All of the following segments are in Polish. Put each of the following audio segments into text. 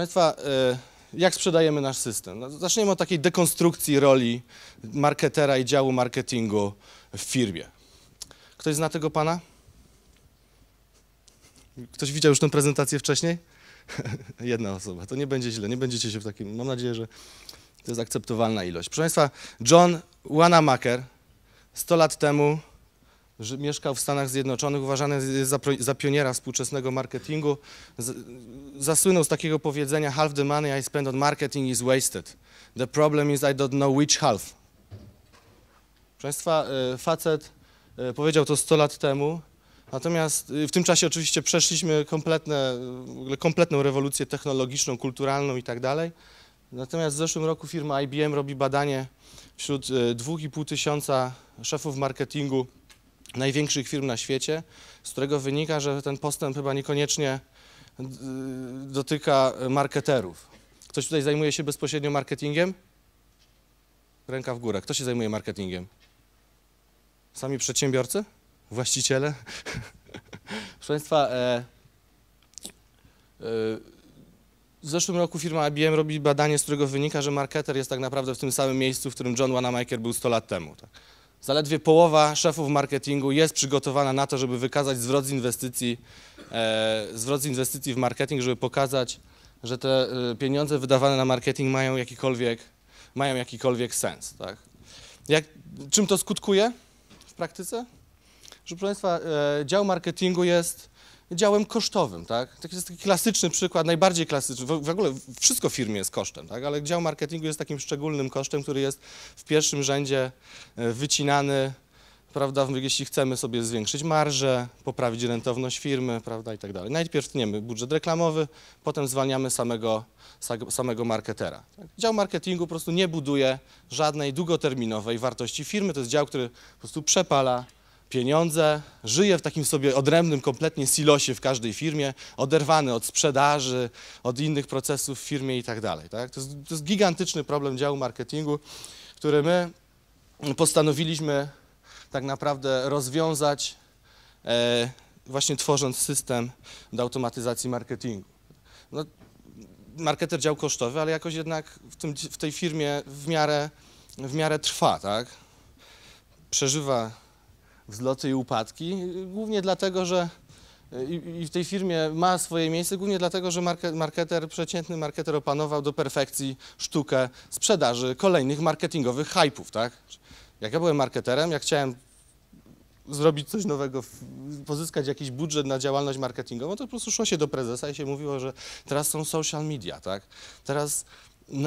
Państwa, y, jak sprzedajemy nasz system? No, zaczniemy od takiej dekonstrukcji roli marketera i działu marketingu w firmie. Ktoś zna tego pana? Ktoś widział już tę prezentację wcześniej? Jedna osoba, to nie będzie źle, nie będziecie się w takim, mam nadzieję, że to jest akceptowalna ilość. Proszę Państwa, John Wanamaker 100 lat temu że mieszkał w Stanach Zjednoczonych, uważany jest za, za pioniera współczesnego marketingu. Z, zasłynął z takiego powiedzenia half the money I spend on marketing is wasted. The problem is I don't know which half. Proszę Państwa, e, facet e, powiedział to 100 lat temu, Natomiast e, w tym czasie oczywiście przeszliśmy kompletne, kompletną rewolucję technologiczną, kulturalną i tak dalej. Natomiast w zeszłym roku firma IBM robi badanie wśród 2,5 tysiąca szefów marketingu największych firm na świecie, z którego wynika, że ten postęp chyba niekoniecznie e, dotyka marketerów. Ktoś tutaj zajmuje się bezpośrednio marketingiem? Ręka w górę. Kto się zajmuje marketingiem? Sami przedsiębiorcy? Właściciele? Proszę Państwa, e, e, w zeszłym roku firma IBM robi badanie, z którego wynika, że marketer jest tak naprawdę w tym samym miejscu, w którym John Wanamaker był 100 lat temu. Tak? Zaledwie połowa szefów marketingu jest przygotowana na to, żeby wykazać zwrot z inwestycji, e, zwrot z inwestycji w marketing, żeby pokazać, że te e, pieniądze wydawane na marketing mają jakikolwiek, mają jakikolwiek sens. Tak? Jak, czym to skutkuje w praktyce? Proszę Państwa, e, dział marketingu jest działem kosztowym, tak? To jest taki klasyczny przykład, najbardziej klasyczny, w, w ogóle wszystko w firmie jest kosztem, tak? Ale dział marketingu jest takim szczególnym kosztem, który jest w pierwszym rzędzie e, wycinany, prawda, jeśli chcemy sobie zwiększyć marżę, poprawić rentowność firmy, prawda, i tak dalej. Najpierw tniemy budżet reklamowy, potem zwalniamy samego, samego marketera. Tak? Dział marketingu po prostu nie buduje żadnej długoterminowej wartości firmy, to jest dział, który po prostu przepala pieniądze, żyje w takim sobie odrębnym kompletnie silosie w każdej firmie, oderwany od sprzedaży, od innych procesów w firmie i tak dalej. Tak? To jest gigantyczny problem działu marketingu, który my postanowiliśmy tak naprawdę rozwiązać e, właśnie tworząc system do automatyzacji marketingu. No, marketer dział kosztowy, ale jakoś jednak w, tym, w tej firmie w miarę, w miarę trwa, tak? Przeżywa wzloty i upadki, głównie dlatego, że i, w tej firmie ma swoje miejsce, głównie dlatego, że marketer, przeciętny marketer opanował do perfekcji sztukę sprzedaży kolejnych marketingowych hypeów, tak? Jak ja byłem marketerem, jak chciałem zrobić coś nowego, pozyskać jakiś budżet na działalność marketingową, to po prostu szło się do prezesa i się mówiło, że teraz są social media, tak? Teraz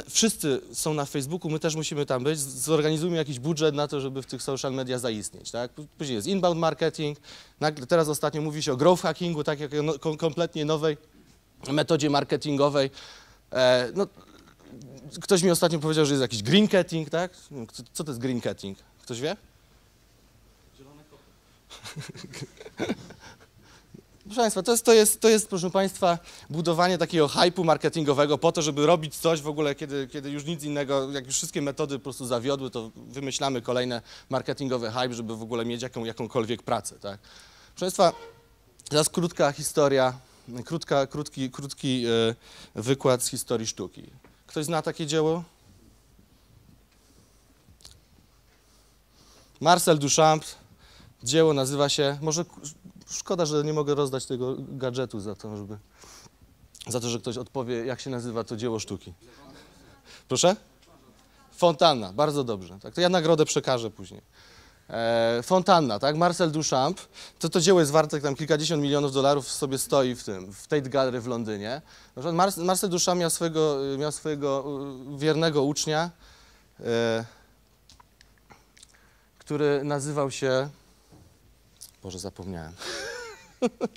wszyscy są na Facebooku, my też musimy tam być, zorganizujmy jakiś budżet na to, żeby w tych social media zaistnieć, tak? Później jest inbound marketing, teraz ostatnio mówi się o growth hackingu, tak jak no, kompletnie nowej metodzie marketingowej. E, no, ktoś mi ostatnio powiedział, że jest jakiś green cutting, tak? Co to jest green cutting? Ktoś wie? Zielone koty. Proszę Państwa, to jest, to, jest, to jest, proszę Państwa, budowanie takiego hypu marketingowego po to, żeby robić coś w ogóle, kiedy, kiedy już nic innego, jak już wszystkie metody po prostu zawiodły, to wymyślamy kolejne marketingowe hype, żeby w ogóle mieć jaką, jakąkolwiek pracę, tak? Proszę Państwa, teraz krótka historia, krótka, krótki, krótki e, wykład z historii sztuki. Ktoś zna takie dzieło? Marcel Duchamp, dzieło nazywa się, może Szkoda, że nie mogę rozdać tego gadżetu za to, żeby... Za to, że ktoś odpowie, jak się nazywa to dzieło sztuki. Proszę? Fontanna, bardzo dobrze. Tak, to ja nagrodę przekażę później. E, Fontanna, tak? Marcel Duchamp. To, to dzieło jest warte tam kilkadziesiąt milionów dolarów sobie stoi w tym, w Tate Gallery w Londynie. Mar Marcel Duchamp miał swojego, miał swojego y, wiernego ucznia, e, który nazywał się Boże, zapomniałem.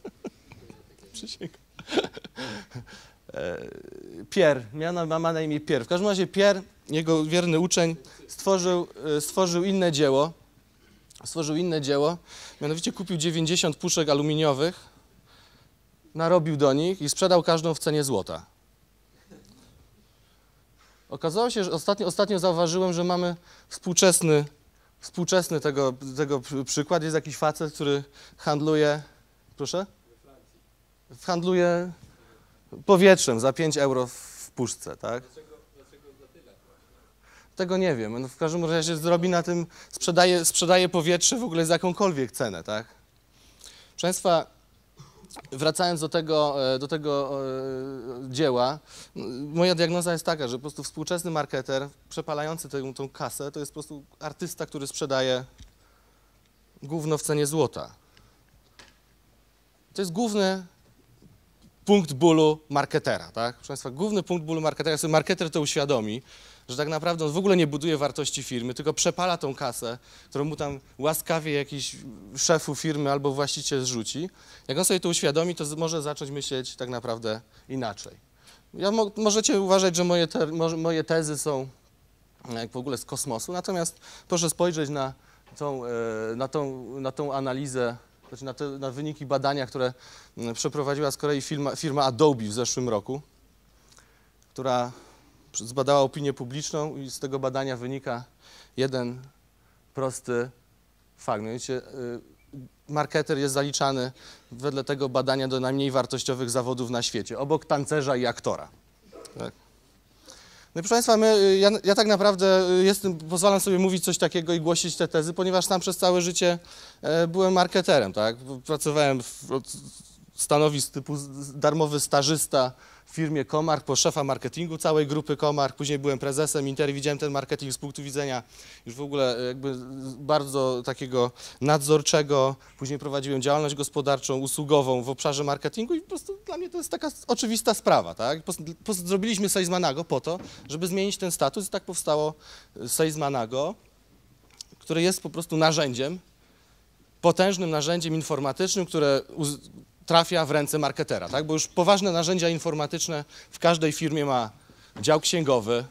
Przysięgam. E, Pier, miano ma, ma na imię Pier. W każdym razie Pier, jego wierny uczeń, stworzył, e, stworzył inne dzieło. Stworzył inne dzieło, mianowicie kupił 90 puszek aluminiowych, narobił do nich i sprzedał każdą w cenie złota. Okazało się, że ostatnio, ostatnio zauważyłem, że mamy współczesny Współczesny tego, tego przykład jest jakiś facet, który handluje, proszę? Handluje powietrzem za 5 euro w puszce, tak? Tego nie wiem. No w każdym razie zrobi na tym, sprzedaje, sprzedaje powietrze w ogóle za jakąkolwiek cenę, tak? Proszę Państwa, wracając do tego, e, do tego e, dzieła, moja diagnoza jest taka, że po prostu współczesny marketer przepalający tę, tą kasę to jest po prostu artysta, który sprzedaje gówno w cenie złota. To jest główny punkt bólu marketera, tak? Proszę Państwa, główny punkt bólu marketera, sobie marketer to uświadomi, że tak naprawdę on w ogóle nie buduje wartości firmy, tylko przepala tą kasę, którą mu tam łaskawie jakiś szefu firmy albo właściciel zrzuci. Jak on sobie to uświadomi, to może zacząć myśleć tak naprawdę inaczej. Ja mo możecie uważać, że moje, te moje tezy są e, jak w ogóle z kosmosu, natomiast proszę spojrzeć na tą, e, na tą, na tą analizę, znaczy na, te, na wyniki badania, które mm, przeprowadziła z kolei firma, firma Adobe w zeszłym roku, która zbadała opinię publiczną i z tego badania wynika jeden prosty fakt. Mianowicie y, marketer jest zaliczany wedle tego badania do najmniej wartościowych zawodów na świecie, obok tancerza i aktora. Tak. No i proszę Państwa, my, y, ja, ja, tak naprawdę y, jestem, pozwalam sobie mówić coś takiego i głosić te tezy, ponieważ tam przez całe życie e, byłem marketerem, tak? Pracowałem w, od typu darmowy stażysta, w firmie Komark, po szefa marketingu całej grupy Komark, później byłem prezesem Inter, widziałem ten marketing z punktu widzenia już w ogóle e, jakby bardzo takiego nadzorczego, później prowadziłem działalność gospodarczą, usługową w obszarze marketingu i po prostu dla mnie to jest taka oczywista sprawa, tak? Po, po, zrobiliśmy po to, żeby zmienić ten status i tak powstało e, Seismanago, które jest po prostu narzędziem, potężnym narzędziem informatycznym, które trafia w ręce marketera, tak? bo już poważne narzędzia informatyczne w każdej firmie ma dział księgowy,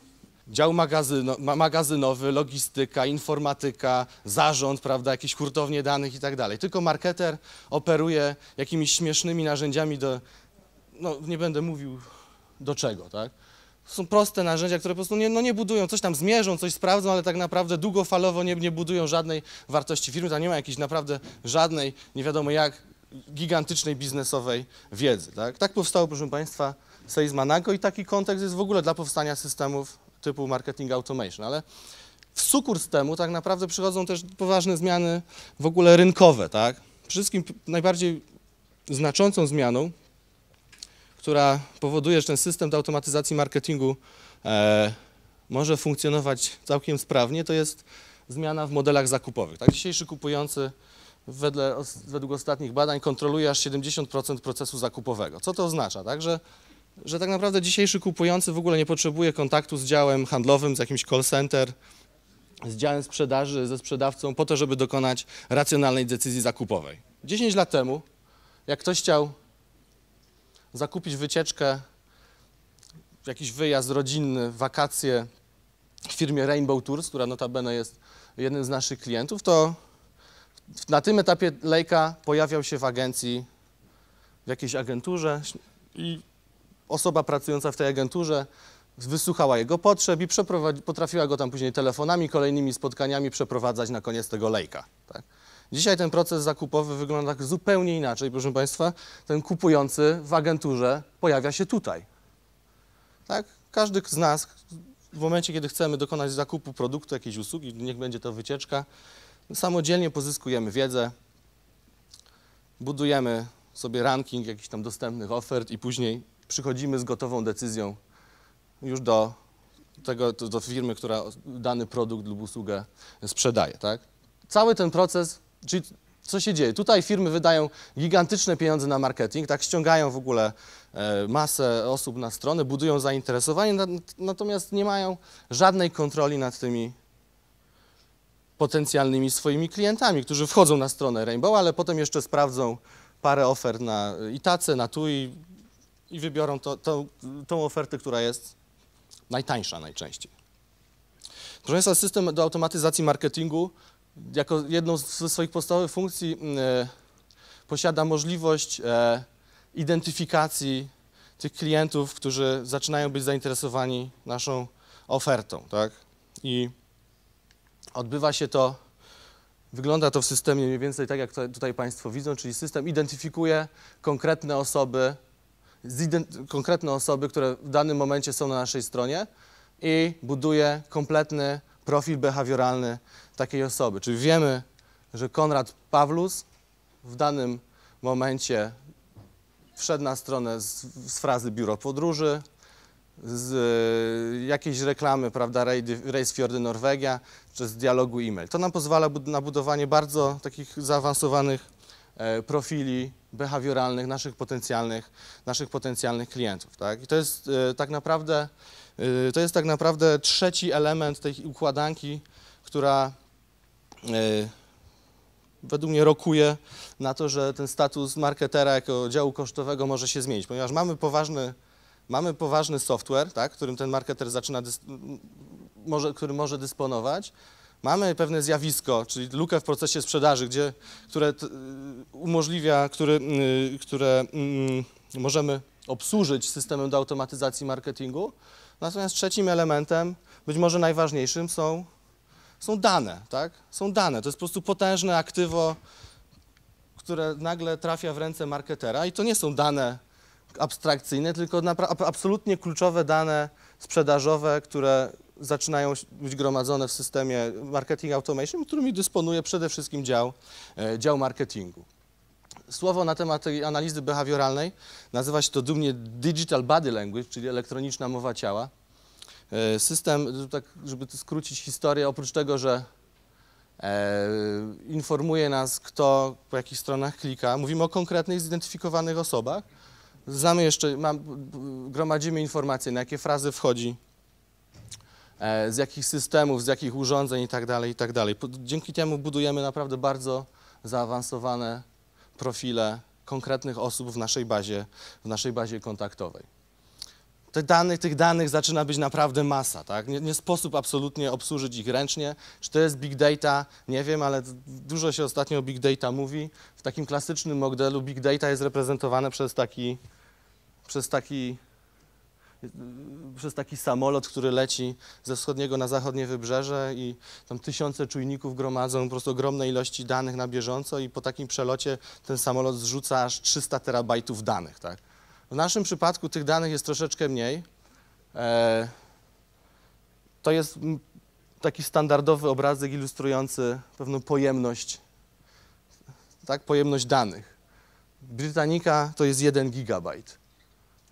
dział magazyno, magazynowy, logistyka, informatyka, zarząd, prawda, jakieś hurtownie danych i tak dalej. Tylko marketer operuje jakimiś śmiesznymi narzędziami do, no nie będę mówił do czego, tak? Są proste narzędzia, które po prostu nie, no nie budują, coś tam zmierzą, coś sprawdzą, ale tak naprawdę długofalowo nie, nie budują żadnej wartości firmy, tam nie ma jakiejś naprawdę żadnej, nie wiadomo jak, gigantycznej biznesowej wiedzy. Tak, tak powstało, proszę Państwa, Seizmanago i taki kontekst jest w ogóle dla powstania systemów typu marketing automation, ale w sukurs temu tak naprawdę przychodzą też poważne zmiany w ogóle rynkowe, tak? Wszystkim najbardziej znaczącą zmianą, która powoduje, że ten system do automatyzacji marketingu e, może funkcjonować całkiem sprawnie, to jest zmiana w modelach zakupowych. Tak? Dzisiejszy kupujący wedle, według ostatnich badań kontroluje aż 70% procesu zakupowego. Co to oznacza? Tak? Że, że tak naprawdę dzisiejszy kupujący w ogóle nie potrzebuje kontaktu z działem handlowym, z jakimś call center, z działem sprzedaży, ze sprzedawcą po to, żeby dokonać racjonalnej decyzji zakupowej. 10 lat temu, jak ktoś chciał zakupić wycieczkę, jakiś wyjazd rodzinny, wakacje w firmie Rainbow Tours, która notabene jest jednym z naszych klientów, to na tym etapie Lejka pojawiał się w agencji, w jakiejś agenturze i osoba pracująca w tej agenturze wysłuchała jego potrzeb i potrafiła go tam później telefonami, kolejnymi spotkaniami przeprowadzać na koniec tego lejka. Tak? Dzisiaj ten proces zakupowy wygląda tak zupełnie inaczej, proszę Państwa. Ten kupujący w agenturze pojawia się tutaj. Tak? Każdy z nas w momencie, kiedy chcemy dokonać zakupu produktu, jakiejś usługi, niech będzie to wycieczka, Samodzielnie pozyskujemy wiedzę, budujemy sobie ranking jakichś tam dostępnych ofert i później przychodzimy z gotową decyzją już do, tego, do firmy, która dany produkt lub usługę sprzedaje. Tak? Cały ten proces, czyli co się dzieje? Tutaj firmy wydają gigantyczne pieniądze na marketing, tak ściągają w ogóle e, masę osób na stronę, budują zainteresowanie, natomiast nie mają żadnej kontroli nad tymi potencjalnymi swoimi klientami, którzy wchodzą na stronę Rainbow, ale potem jeszcze sprawdzą parę ofert na Itace, na TUI i wybiorą to, to, tą ofertę, która jest najtańsza najczęściej. Proszę Państwa, system do automatyzacji marketingu jako jedną ze swoich podstawowych funkcji mm, e, posiada możliwość e, identyfikacji tych klientów, którzy zaczynają być zainteresowani naszą ofertą, tak? I Odbywa się to, wygląda to w systemie mniej więcej tak, jak tutaj Państwo widzą, czyli system identyfikuje konkretne osoby, konkretne osoby, które w danym momencie są na naszej stronie i buduje kompletny profil behawioralny takiej osoby. Czyli wiemy, że Konrad Pawlus w danym momencie wszedł na stronę z, z frazy biuro podróży, z y, jakiejś reklamy, prawda, Race Fjordy Norwegia, przez dialogu e-mail. To nam pozwala na budowanie bardzo takich zaawansowanych e, profili behawioralnych naszych potencjalnych, naszych potencjalnych klientów. Tak? I to jest e, tak naprawdę e, to jest tak naprawdę trzeci element tej układanki, która według mnie rokuje na to, że ten status marketera jako działu kosztowego może się zmienić, ponieważ mamy poważny, mamy poważny software, tak, którym ten marketer zaczyna, może, może dysponować. Mamy pewne zjawisko, czyli lukę w procesie sprzedaży, gdzie, które y, umożliwia, y, które, które mm, możemy obsłużyć systemem do automatyzacji marketingu. Natomiast trzecim elementem, być może najważniejszym, są, są dane. Tak? Są dane. To jest po prostu potężne aktywo, które nagle trafia w ręce marketera i to nie są dane abstrakcyjne, tylko absolutnie kluczowe dane sprzedażowe, które zaczynają być gromadzone w systemie marketing automation, którymi dysponuje przede wszystkim dział, e, dział marketingu. Słowo na temat tej analizy behawioralnej nazywa się to dumnie Digital Body Language, czyli elektroniczna mowa ciała. E, system, tak żeby skrócić historię, oprócz tego, że e, informuje nas, kto po jakich stronach klika, mówimy o konkretnych, zidentyfikowanych osobach, Znamy jeszcze, mam, gromadzimy informacje, na jakie frazy wchodzi, e, z jakich systemów, z jakich urządzeń itd. Tak itd. Tak dzięki temu budujemy naprawdę bardzo zaawansowane profile konkretnych osób w naszej bazie, w naszej bazie kontaktowej. Tych danych, tych danych zaczyna być naprawdę masa, tak? Nie, nie, sposób absolutnie obsłużyć ich ręcznie. Czy to jest big data? Nie wiem, ale dużo się ostatnio o big data mówi. W takim klasycznym modelu big data jest reprezentowane przez taki, przez taki, przez taki samolot, który leci ze wschodniego na zachodnie wybrzeże i tam tysiące czujników gromadzą po prostu ogromne ilości danych na bieżąco i po takim przelocie ten samolot zrzuca aż 300 terabajtów danych, tak? W naszym przypadku tych danych jest troszeczkę mniej. E, to jest taki standardowy obrazek ilustrujący pewną pojemność, tak, pojemność danych. Brytanika to jest 1 gigabajt.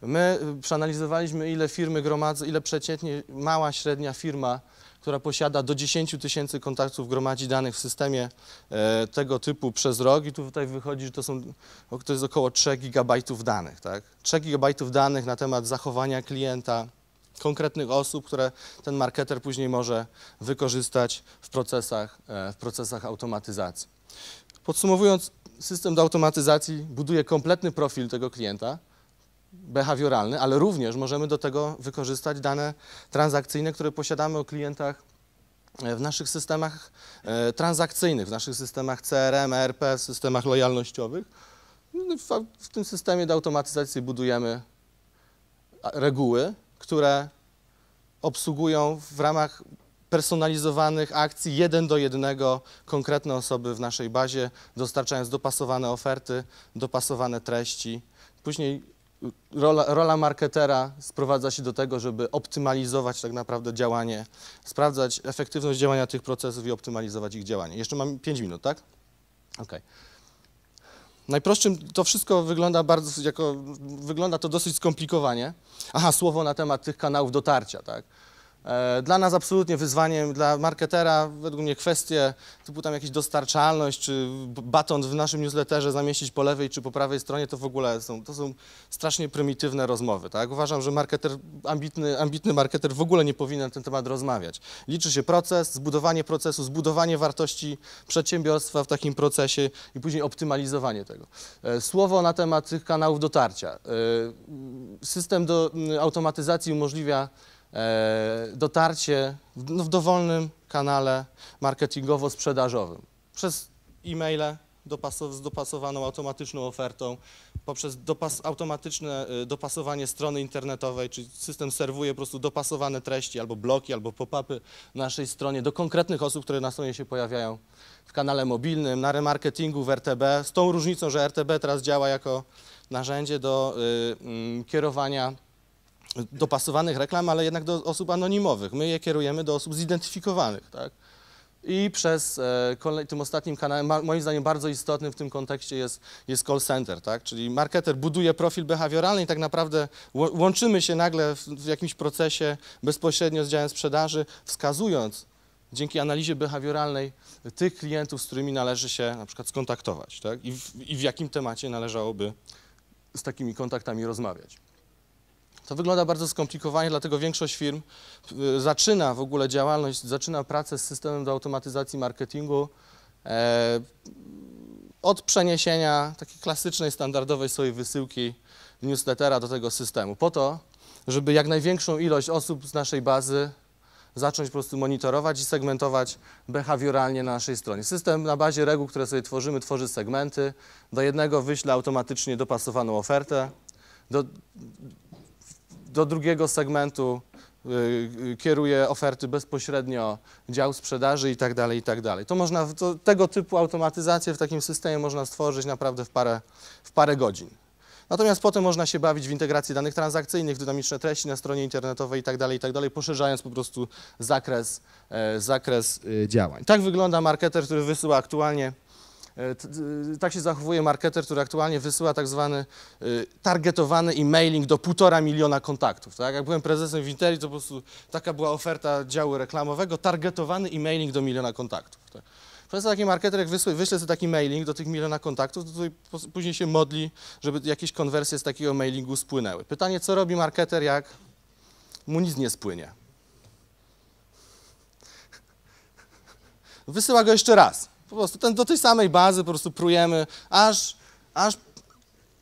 My przeanalizowaliśmy, ile firmy gromadzą, ile przeciętnie mała, średnia firma która posiada do 10 tysięcy kontaktów, gromadzi danych w systemie e, tego typu przez rok i tu tutaj wychodzi, że to, są, to jest około 3 gigabajtów danych. Tak? 3 gigabajtów danych na temat zachowania klienta, konkretnych osób, które ten marketer później może wykorzystać w procesach, e, w procesach automatyzacji. Podsumowując, system do automatyzacji buduje kompletny profil tego klienta, behawioralny, ale również możemy do tego wykorzystać dane transakcyjne, które posiadamy o klientach e, w naszych systemach e, transakcyjnych, w naszych systemach CRM, ERP, w systemach lojalnościowych. No, w tym systemie do automatyzacji budujemy reguły, które obsługują w ramach personalizowanych akcji jeden do jednego konkretne osoby w naszej bazie, dostarczając dopasowane oferty, dopasowane treści. Później rola, rola marketera sprowadza się do tego, żeby optymalizować tak naprawdę działanie, sprawdzać efektywność działania tych procesów i optymalizować ich działanie. Jeszcze mam 5 minut, tak? Okej. Okay. Najprostszym to wszystko wygląda bardzo, jako, wygląda to dosyć skomplikowanie. Aha, słowo na temat tych kanałów dotarcia, tak? E, dla nas absolutnie wyzwaniem, dla marketera według mnie kwestie typu tam jakaś dostarczalność, czy baton w naszym newsletterze zamieścić po lewej czy po prawej stronie, to w ogóle są, to są strasznie prymitywne rozmowy. Tak? Uważam, że marketer, ambitny, ambitny marketer w ogóle nie powinien na ten temat rozmawiać. Liczy się proces, zbudowanie procesu, zbudowanie wartości przedsiębiorstwa w takim procesie i później optymalizowanie tego. E, słowo na temat tych kanałów dotarcia. E, system do automatyzacji umożliwia E, dotarcie no, w, dowolnym kanale marketingowo-sprzedażowym. Przez e-maile dopasow z dopasowaną automatyczną ofertą, poprzez dopas automatyczne e, dopasowanie strony internetowej, czyli system serwuje po prostu dopasowane treści albo bloki, albo pop-upy naszej stronie do konkretnych osób, które na stronie się pojawiają w kanale mobilnym, na remarketingu w RTB, z tą różnicą, że RTB teraz działa jako narzędzie do y, y, kierowania dopasowanych reklam, ale jednak do osób anonimowych. My je kierujemy do osób zidentyfikowanych, tak? I przez e, tym ostatnim kanałem, moim zdaniem bardzo istotnym w tym kontekście jest, jest call center, tak? Czyli marketer buduje profil behawioralny i tak naprawdę łączymy się nagle w, w jakimś procesie bezpośrednio z działem sprzedaży, wskazując dzięki analizie behawioralnej tych klientów, z którymi należy się na przykład skontaktować, tak? I w, i w jakim temacie należałoby z takimi kontaktami rozmawiać. To wygląda bardzo skomplikowanie, dlatego większość firm y, zaczyna w ogóle działalność, zaczyna pracę z systemem do automatyzacji marketingu e, od przeniesienia takiej klasycznej, standardowej swojej wysyłki newslettera do tego systemu. Po to, żeby jak największą ilość osób z naszej bazy zacząć po prostu monitorować i segmentować behawioralnie na naszej stronie. System na bazie reguł, które sobie tworzymy, tworzy segmenty. Do jednego wyśle automatycznie dopasowaną ofertę, do do drugiego segmentu y, y, kieruje oferty bezpośrednio dział sprzedaży i tak dalej, i tak dalej. To można, to, tego typu automatyzację w takim systemie można stworzyć naprawdę w parę, w parę godzin. Natomiast potem można się bawić w integracji danych transakcyjnych, dynamiczne treści na stronie internetowej itd., tak itd., tak poszerzając po prostu zakres, e, zakres y, działań. Tak wygląda marketer, który wysyła aktualnie E, e, tak się zachowuje marketer, który aktualnie wysyła tak zwany e, targetowany e-mailing do półtora miliona kontaktów. Tak? Jak byłem prezesem w Interi, to po prostu taka była oferta działu reklamowego, targetowany e-mailing do miliona kontaktów. Tak? Przez taki marketer, jak wyśle, wyśle sobie taki mailing do tych miliona kontaktów, to tutaj później się modli, żeby jakieś konwersje z takiego mailingu spłynęły. Pytanie, co robi marketer, jak mu nic nie spłynie? Wysyła go jeszcze raz. Po prostu ten, do tej samej bazy po prostu prujemy, aż, aż,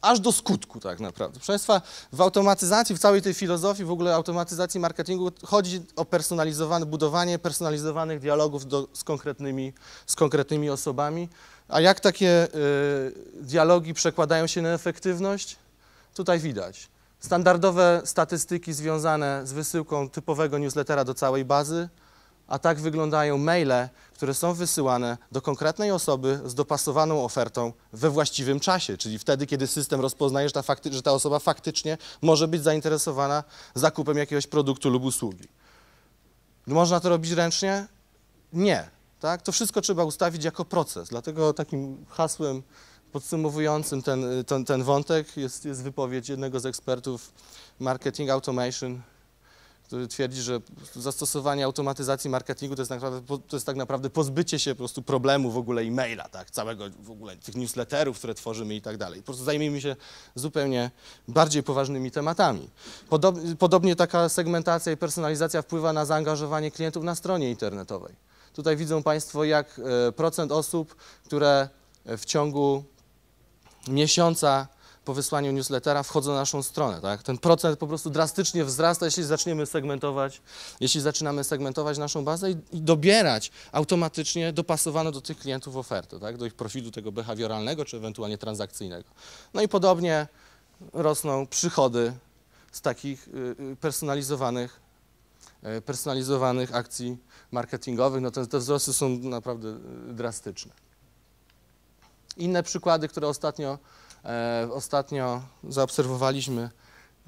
aż do skutku tak naprawdę. Proszę Państwa, w automatyzacji, w całej tej filozofii w ogóle automatyzacji marketingu chodzi o personalizowane, budowanie personalizowanych dialogów do, z, konkretnymi, z konkretnymi osobami. A jak takie y, dialogi przekładają się na efektywność? Tutaj widać. Standardowe statystyki związane z wysyłką typowego newslettera do całej bazy – a tak wyglądają maile, które są wysyłane do konkretnej osoby z dopasowaną ofertą we właściwym czasie, czyli wtedy, kiedy system rozpoznaje, że ta, że ta osoba faktycznie może być zainteresowana zakupem jakiegoś produktu lub usługi. Można to robić ręcznie? Nie. Tak? To wszystko trzeba ustawić jako proces. Dlatego takim hasłem podsumowującym ten, ten, ten wątek jest, jest wypowiedź jednego z ekspertów marketing automation który twierdzi, że zastosowanie automatyzacji marketingu to jest, naprawdę, to jest tak naprawdę pozbycie się po prostu problemu w ogóle e-maila, tak, całego w ogóle tych newsletterów, które tworzymy i tak dalej. Po prostu zajmijmy się zupełnie bardziej poważnymi tematami. Podob, podobnie taka segmentacja i personalizacja wpływa na zaangażowanie klientów na stronie internetowej. Tutaj widzą Państwo, jak e, procent osób, które w ciągu miesiąca po wysłaniu newslettera wchodzą na naszą stronę. Tak? Ten procent po prostu drastycznie wzrasta, jeśli zaczniemy segmentować, jeśli zaczynamy segmentować naszą bazę i, i dobierać automatycznie dopasowane do tych klientów oferty, tak? do ich profilu tego behawioralnego czy ewentualnie transakcyjnego. No i podobnie rosną przychody z takich y, y, personalizowanych, y, personalizowanych akcji marketingowych. No te, te wzrosty są naprawdę drastyczne. Inne przykłady, które ostatnio E, ostatnio zaobserwowaliśmy,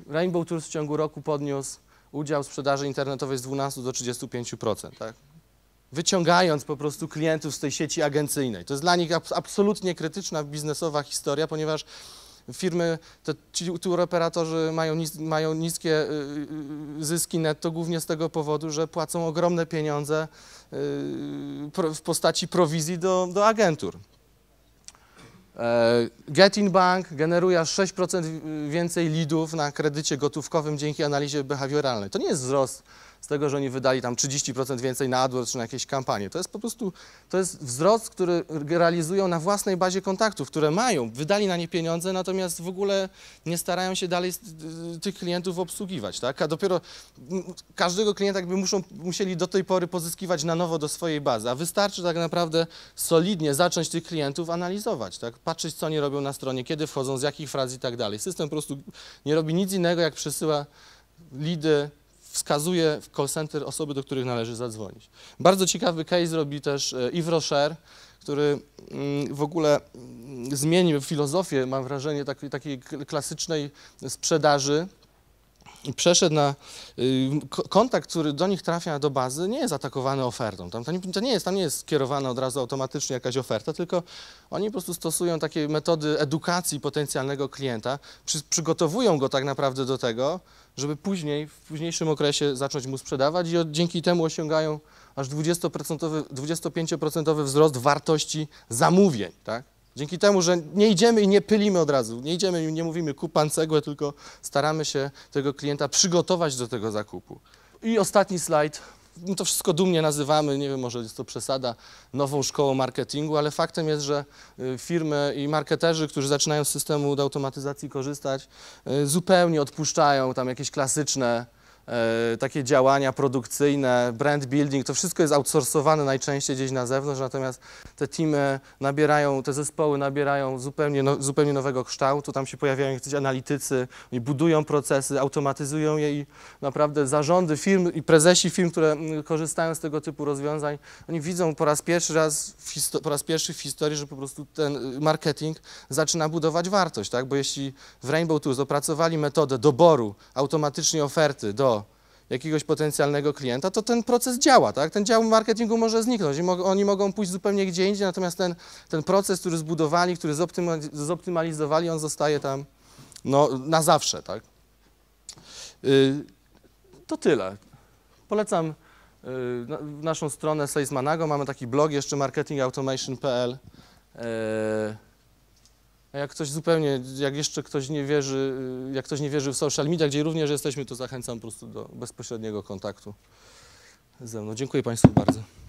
Rainbow Tours w ciągu roku podniósł udział sprzedaży internetowej z 12 do 35%. Tak? wyciągając po prostu klientów z tej sieci agencyjnej. To jest dla nich absolutnie krytyczna biznesowa historia, ponieważ firmy, te ci operatorzy mają, nis, mają niskie y, y, y, zyski netto głównie z tego powodu, że płacą ogromne pieniądze y, w postaci prowizji do, do agentur. E, Getin Bank generuje 6% więcej lidów na kredycie gotówkowym dzięki analizie behawioralnej. To nie jest wzrost z tego, że oni wydali tam 30% więcej na AdWords czy na jakieś kampanie. To jest po prostu, to jest wzrost, który realizują na własnej bazie kontaktów, które mają, wydali na nie pieniądze, natomiast w ogóle nie starają się dalej y, y, tych klientów obsługiwać, tak? A dopiero każdego klienta jakby muszą, musieli do tej pory pozyskiwać na nowo do swojej bazy, a wystarczy tak naprawdę solidnie zacząć tych klientów analizować, tak? Patrzeć, co oni robią na stronie, kiedy wchodzą, z jakich fraz i tak dalej. System po prostu nie robi nic innego, jak przesyła lidy wskazuje w call center osoby, do których należy zadzwonić. Bardzo ciekawy case robi też e, Yves Rocher, który mm, w ogóle mm, zmienił filozofię, mam wrażenie, takiej, takiej klasycznej sprzedaży przeszedł na y, kontakt, który do nich trafia do bazy, nie jest atakowany ofertą. Tam, to nie jest, tam nie jest skierowana od razu automatycznie jakaś oferta, tylko oni po prostu stosują takie metody edukacji potencjalnego klienta, przy, przygotowują go tak naprawdę do tego, żeby później, w późniejszym okresie zacząć mu sprzedawać i od, dzięki temu osiągają aż 20%, 25% wzrost wartości zamówień, tak? Dzięki temu, że nie idziemy i nie pylimy od razu, nie idziemy i nie mówimy kup pan cegłę, tylko staramy się tego klienta przygotować do tego zakupu. I ostatni slajd my no to wszystko dumnie nazywamy, nie wiem, może jest to przesada, nową szkołą marketingu, ale faktem jest, że y, firmy i marketerzy, którzy zaczynają z systemu do automatyzacji korzystać, y, zupełnie odpuszczają tam jakieś klasyczne E, takie działania produkcyjne, brand building, to wszystko jest outsourcowane najczęściej gdzieś na zewnątrz, natomiast te teamy nabierają, te zespoły nabierają zupełnie, no, zupełnie nowego kształtu, tam się pojawiają jakieś analitycy, i budują procesy, automatyzują je i naprawdę zarządy firm i prezesi firm, które mm, korzystają z tego typu rozwiązań, oni widzą po raz pierwszy raz, po raz pierwszy w historii, że po prostu ten y, marketing zaczyna budować wartość, tak, bo jeśli w Rainbow Tools opracowali metodę doboru automatycznie oferty do jakiegoś potencjalnego klienta, to ten proces działa, tak? Ten dział marketingu może zniknąć i mo oni mogą pójść zupełnie gdzie indziej, natomiast ten, ten proces, który zbudowali, który zoptyma zoptymalizowali, on zostaje tam no, na zawsze, tak? Yy, to tyle. Polecam yy, naszą stronę Salesmanago, mamy taki blog jeszcze marketingautomation.pl. Yy, e, a jak ktoś zupełnie, jak jeszcze ktoś nie wierzy, jak ktoś nie wierzy w social media, gdzie również jesteśmy, to zachęcam po prostu do bezpośredniego kontaktu ze mną. Dziękuję Państwu bardzo.